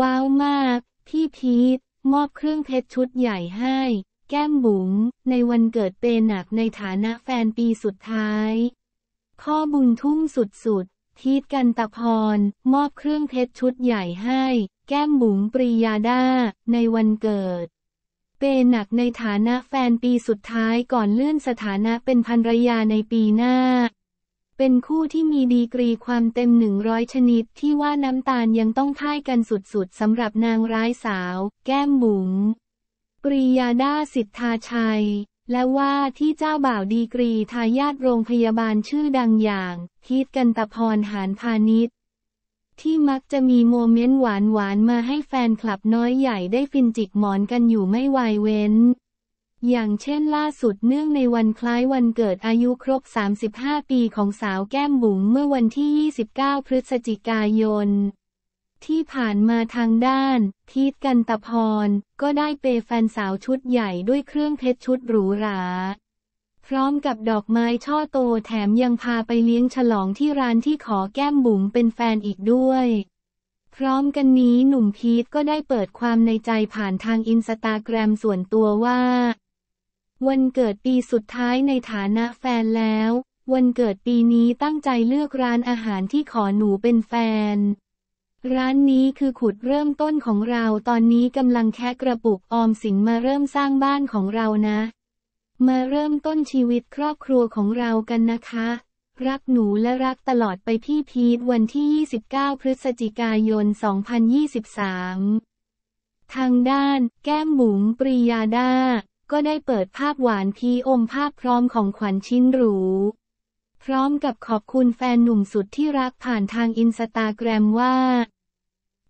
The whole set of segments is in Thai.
ว้าว มาก พี่พีท มอบเครื่องเพชรชุดใหญ่ให้ แก้มบุ๋มในวันเกิดเปหนักในฐานะแฟนปีสุดท้าย ข้อบุญทุ่มสุดๆพีทกันตะพร มอบเครื่องเพชรชุดใหญ่ให้ แก้มบุ๋มปริยาดา ในวันเกิด เปหนักในฐานะแฟนปีสุดท้ายก่อนเลื่อนสถานะเป็นภรรยาในปีหน้าเป็นคู่ที่มีดีกรีความเต็มหนึ่งร้อยชนิดที่ว่าน้ำตาลยังต้องพ่ายกันสุดๆสำหรับนางร้ายสาว แก้มบุ๋มปริยาดาสิทธาชัย และว่าที่เจ้าบ่าวดีกรีทายาทโรงพยาบาลชื่อดังอย่างทิดกันตะพรหานพาณิชย์ที่มักจะมีโมเมนต์หวานๆ มาให้แฟนคลับน้อยใหญ่ได้ฟินจิกหมอนกันอยู่ไม่วายเว้นอย่างเช่นล่าสุดเนื่องในวันคล้ายวันเกิดอายุครบ 35 ปีของสาวแก้มบุ๋มเมื่อวันที่ 29 พฤศจิกายน ที่ผ่านมาทางด้าน พีทกันตพร ก็ได้เปแฟนสาวชุดใหญ่ด้วยเครื่องเพชรชุดหรูหรา พร้อมกับดอกไม้ช่อโตแถมยังพาไปเลี้ยงฉลองที่ร้านที่ขอแก้มบุ๋มเป็นแฟนอีกด้วย พร้อมกันนี้หนุ่มพีทก็ได้เปิดความในใจผ่านทางอินสตาแกรมส่วนตัวว่าวันเกิดปีสุดท้ายในฐานะแฟนแล้ว วันเกิดปีนี้ตั้งใจเลือกร้านอาหารที่ขอหนูเป็นแฟน ร้านนี้คือขุดเริ่มต้นของเราตอนนี้กำลังแค่กระปุกออมสินมาเริ่มสร้างบ้านของเรานะ มาเริ่มต้นชีวิตครอบครัวของเรากันนะคะ รักหนูและรักตลอดไปพี่พีท วันที่ 29 พฤศจิกายน 2023 ทางด้านแก้มบุ๋ปรียาดาก็ได้เปิดภาพหวานทีอมภาพพร้อมของขวัญชิ้นหรู พร้อมกับขอบคุณแฟนหนุ่มสุดที่รักผ่านทางอินสตาแกรมว่า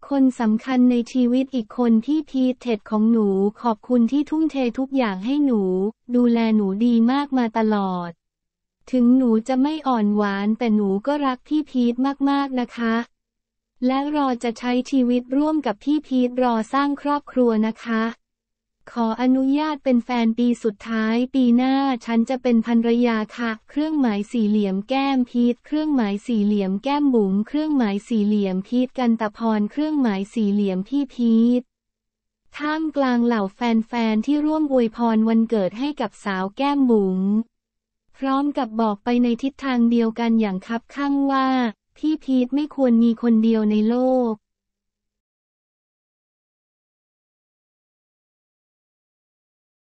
คนสำคัญในชีวิตอีกคนที่พีเท็ดของหนูขอบคุณที่ทุ่มเททุกอย่างให้หนู ดูแลหนูดีมากมาตลอด ถึงหนูจะไม่อ่อนหวานแต่หนูก็รักพี่พีทมากๆนะคะ และรอจะใช้ชีวิตร่วมกับพี่พีทรอสร้างครอบครัวนะคะขออนุญาตเป็นแฟนปีสุดท้ายปีหน้าฉันจะเป็นภรรยาค่ะ เครื่องหมายสี่เหลี่ยมแก้มพีทเครื่องหมายสี่เหลี่ยมแก้มบุ๋มเครื่องหมายสี่เหลี่ยมพีทกันตะพรเครื่องหมายสี่เหลี่ยมพี่พีทท่ามกลางเหล่าแฟน ๆที่ร่วมอวยพรวันเกิดให้กับสาวแก้มบุ๋มพร้อมกับบอกไปในทิศทางเดียวกันอย่างคับข้างว่า พี่พีทไม่ควรมีคนเดียวในโลก